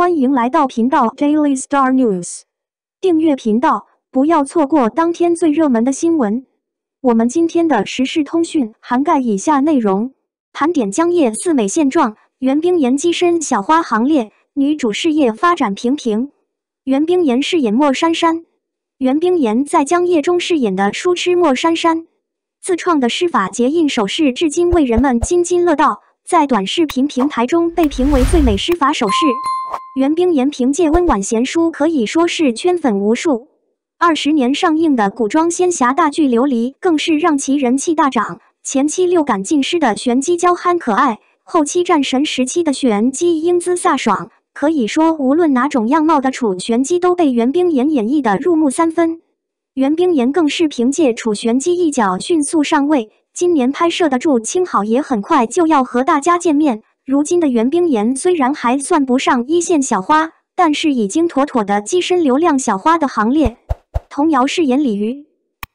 欢迎来到频道 Daily Star News，订阅频道，不要错过当天最热门的新闻。我们今天的时事通讯涵盖以下内容：盘点江夜四美现状，袁冰妍跻身小花行列，女主事业发展平平。袁冰妍饰演莫珊珊，袁冰妍在江夜中饰演的书痴莫珊珊，自创的施法结印手势至今为人们津津乐道，在短视频平台中被评为最美施法手势。袁冰妍凭借温婉贤淑，可以说是圈粉无数。二十年上映的古装仙侠大剧《琉璃》，更是让其人气大涨。前期六感尽失的璇玑娇憨可爱，后期战神时期的璇玑英姿飒爽。可以说，无论哪种样貌的楚璇玑，都被袁冰妍演绎的入木三分。袁冰妍更是凭借楚璇玑一角迅速上位。今年拍摄的《祝青好》也很快就要和大家见面。如今的袁冰妍虽然还算不上一线小花，但是已经妥妥的跻身流量小花的行列。童谣饰演李鱼，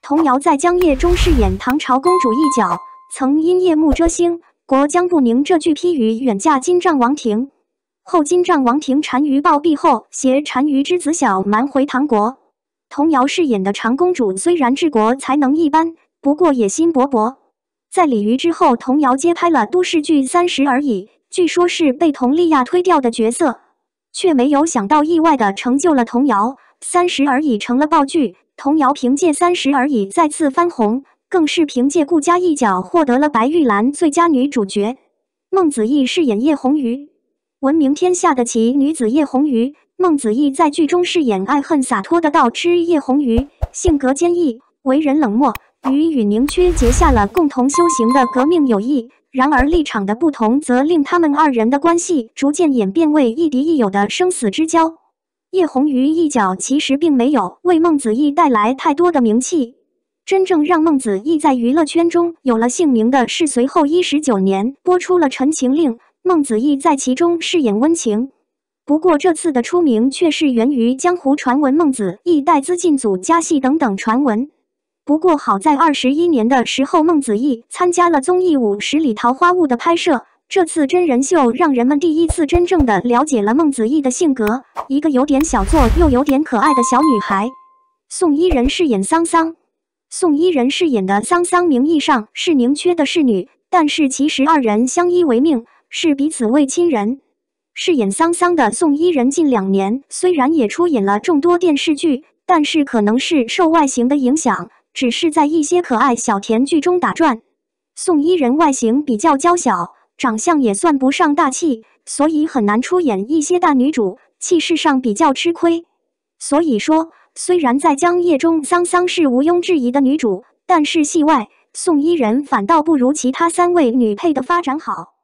童谣在《江夜》中饰演唐朝公主一角，曾因“夜幕遮星，国将不宁”这句批语远嫁金帐王庭。后金帐王庭单于暴毙后，携单于之子小蛮回唐国。童谣饰演的长公主虽然治国才能一般，不过野心勃勃。在李鱼之后，童谣接拍了都市剧《三十而已》。据说是被佟丽娅推掉的角色，却没有想到意外的成就了童瑶。三十而已成了爆剧，童瑶凭借《三十而已》再次翻红，更是凭借顾佳一角获得了白玉兰最佳女主角。孟子义饰演叶红鱼，闻名天下的奇女子叶红鱼。孟子义在剧中饰演爱恨洒脱的道痴叶红鱼，性格坚毅，为人冷漠，与雨宁缺结下了共同修行的革命友谊。然而立场的不同，则令他们二人的关系逐渐演变为亦敌亦友的生死之交。叶红于一角其实并没有为孟子义带来太多的名气，真正让孟子义在娱乐圈中有了姓名的是随后一十九年播出了《陈情令》，孟子义在其中饰演温情。不过这次的出名却是源于江湖传闻，孟子义带资进组加戏等等传闻。不过好在二十一年的时候，孟子义参加了综艺《五十里桃花坞》的拍摄。这次真人秀让人们第一次真正的了解了孟子义的性格，一个有点小作又有点可爱的小女孩。宋伊人饰演桑桑。宋伊人饰演的桑桑名义上是宁缺的侍女，但是其实二人相依为命，是彼此为亲人。饰演桑桑的宋伊人近两年虽然也出演了众多电视剧，但是可能是受外形的影响。只是在一些可爱小甜剧中打转。宋伊人外形比较娇小，长相也算不上大气，所以很难出演一些大女主，气势上比较吃亏。所以说，虽然在《江夜》中桑桑是毋庸置疑的女主，但是戏外宋伊人反倒不如其他三位女配的发展好。